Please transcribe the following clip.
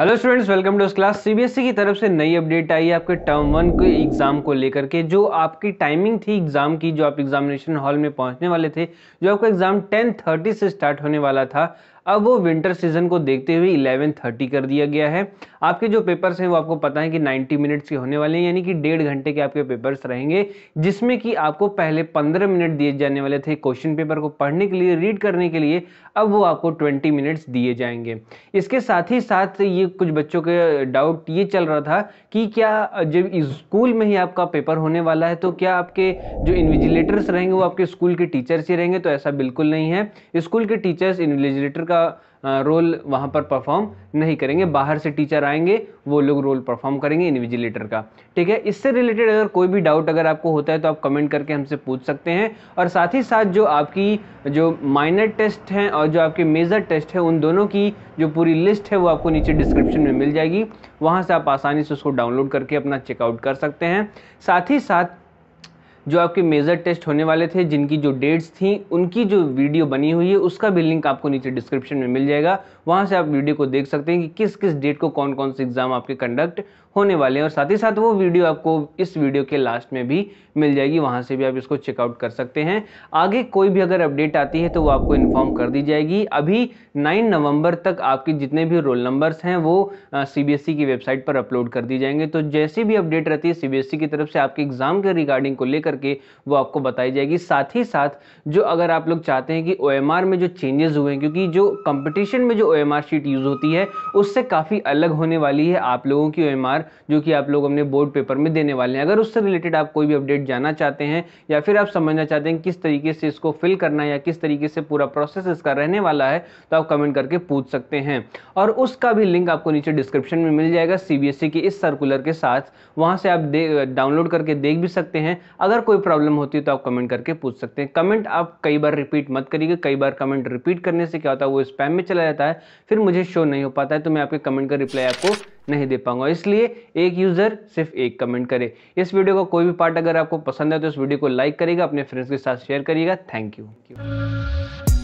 hello students welcome to class CBSE की तरफ से नई अपडेट आई है आपके टर्म वन के एग्ज़ाम को लेकर के जो आपकी टाइमिंग थी एग्ज़ाम की जो आप एग्जामिनेशन हॉल में पहुंचने वाले थे जो आपका एग्ज़ाम 10:30 से स्टार्ट होने वाला था अब वो विंटर सीजन को देखते हुए इलेवन थर्टी कर दिया गया है आपके जो पेपर्स हैं वो आपको पता है कि नाइन्टी मिनट्स के होने वाले हैं यानी कि डेढ़ घंटे के आपके पेपर्स रहेंगे जिसमें कि आपको पहले पंद्रह मिनट दिए जाने वाले थे क्वेश्चन पेपर को पढ़ने के लिए रीड करने के लिए अब वो आपको ट्वेंटी मिनट्स दिए जाएंगे इसके साथ ही साथ ये कुछ बच्चों के डाउट ये चल रहा था कि क्या जब स्कूल में ही आपका पेपर होने वाला है तो क्या आपके जो इन्विजिलेटर्स रहेंगे वो आपके स्कूल के टीचर्स ही रहेंगे तो ऐसा बिल्कुल नहीं है स्कूल के टीचर्स इन्विजिलेटर का का रोल वहाँ पर परफॉर्म नहीं करेंगे बाहर से टीचर आएंगे वो लोग रोल परफॉर्म करेंगे इन्विजिलेटर का ठीक है इससे रिलेटेड अगर कोई भी डाउट अगर आपको होता है तो आप कमेंट करके हमसे पूछ सकते हैं और साथ ही साथ जो आपकी जो माइनर टेस्ट हैं और जो आपके मेजर टेस्ट हैं उन दोनों की जो पूरी लिस्ट है वो आपको नीचे डिस्क्रिप्शन में मिल जाएगी वहाँ से आप आसानी से उसको डाउनलोड करके अपना चेकआउट कर सकते हैं साथ ही साथ जो आपके मेजर टेस्ट होने वाले थे जिनकी जो डेट्स थी उनकी जो वीडियो बनी हुई है उसका भी लिंक आपको नीचे डिस्क्रिप्शन में मिल जाएगा वहाँ से आप वीडियो को देख सकते हैं कि किस किस डेट को कौन कौन से एग्ज़ाम आपके कंडक्ट होने वाले हैं और साथ ही साथ वो वीडियो आपको इस वीडियो के लास्ट में भी मिल जाएगी वहाँ से भी आप इसको चेकआउट कर सकते हैं आगे कोई भी अगर अपडेट आती है तो वो आपको इन्फॉर्म कर दी जाएगी अभी नाइन नवंबर तक आपके जितने भी रोल नंबर्स हैं वो सी e की वेबसाइट पर अपलोड कर दी जाएंगे तो जैसी भी अपडेट रहती है सी e की तरफ से आपके एग्ज़ाम के रिगार्डिंग को लेकर करके वो आपको बताई जाएगी साथ ही साथ जो अगर आप लोग चाहते हैं कि ओ में जो चेंजेस हुए हैं क्योंकि जो कंपटीशन में जो ओ शीट यूज़ होती है उससे काफ़ी अलग होने वाली है आप लोगों की ओ जो कि आप लोग अपने बोर्ड पेपर में देने वाले हैं अगर उससे रिलेटेड आप कोई भी अपडेट जाना चाहते हैं या फिर आप समझना चाहते हैं किस तरीके से इसको फिल करना या किस तरीके से पूरा प्रोसेस इसका रहने वाला है तो आप कमेंट करके पूछ सकते हैं और उसका भी लिंक आपको नीचे डिस्क्रिप्शन में मिल जाएगा सीबीएसई e के इस सर्कुलर के साथ वहाँ से आप डाउनलोड करके देख भी सकते हैं अगर कोई प्रॉब्लम होती है तो आप कमेंट करके पूछ सकते हैं कमेंट आप कई बार रिपीट मत करिएगा कई बार कमेंट रिपीट करने से क्या होता है वो स्पैम में चला जाता है फिर मुझे शो नहीं हो पाता है तो मैं आपके कमेंट का रिप्लाई आपको नहीं दे पाऊंगा इसलिए एक यूज़र सिर्फ एक कमेंट करे इस वीडियो का कोई भी पार्ट अगर आपको पसंद है तो इस वीडियो को लाइक करेगा अपने फ्रेंड्स के साथ शेयर करिएगा थैंक यू